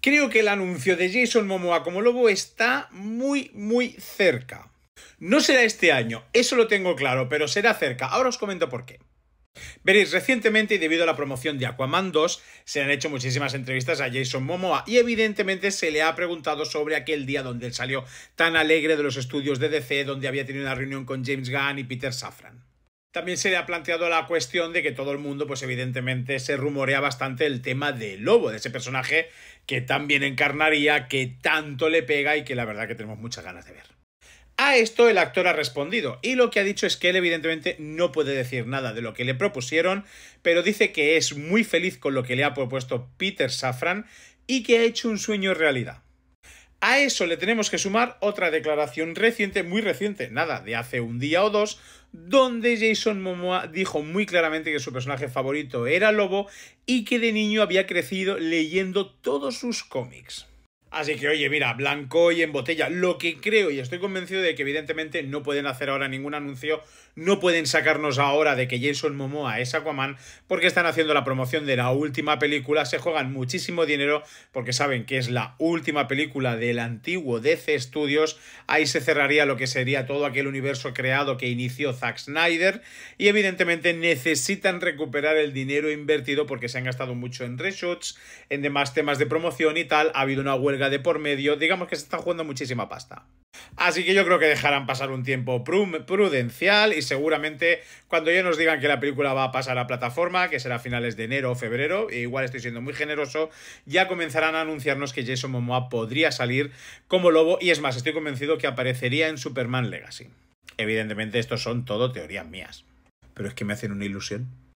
Creo que el anuncio de Jason Momoa como lobo está muy, muy cerca. No será este año, eso lo tengo claro, pero será cerca. Ahora os comento por qué. Veréis, recientemente y debido a la promoción de Aquaman 2, se han hecho muchísimas entrevistas a Jason Momoa y evidentemente se le ha preguntado sobre aquel día donde él salió tan alegre de los estudios de DC, donde había tenido una reunión con James Gunn y Peter Safran. También se le ha planteado la cuestión de que todo el mundo, pues evidentemente, se rumorea bastante el tema de Lobo, de ese personaje que tan bien encarnaría, que tanto le pega y que la verdad que tenemos muchas ganas de ver. A esto el actor ha respondido y lo que ha dicho es que él evidentemente no puede decir nada de lo que le propusieron, pero dice que es muy feliz con lo que le ha propuesto Peter Safran y que ha hecho un sueño realidad. A eso le tenemos que sumar otra declaración reciente, muy reciente, nada, de hace un día o dos, donde Jason Momoa dijo muy claramente que su personaje favorito era Lobo y que de niño había crecido leyendo todos sus cómics. Así que, oye, mira, blanco y en botella. Lo que creo y estoy convencido de que, evidentemente, no pueden hacer ahora ningún anuncio, no pueden sacarnos ahora de que Jason Momoa es Aquaman, porque están haciendo la promoción de la última película, se juegan muchísimo dinero, porque saben que es la última película del antiguo DC Studios. Ahí se cerraría lo que sería todo aquel universo creado que inició Zack Snyder, y evidentemente necesitan recuperar el dinero invertido porque se han gastado mucho en reshoots, en demás temas de promoción y tal. Ha habido una huelga de por medio, digamos que se está jugando muchísima pasta. Así que yo creo que dejarán pasar un tiempo prudencial y seguramente cuando ya nos digan que la película va a pasar a plataforma, que será a finales de enero o febrero, e igual estoy siendo muy generoso, ya comenzarán a anunciarnos que Jason Momoa podría salir como lobo y es más, estoy convencido que aparecería en Superman Legacy. Evidentemente estos son todo teorías mías, pero es que me hacen una ilusión.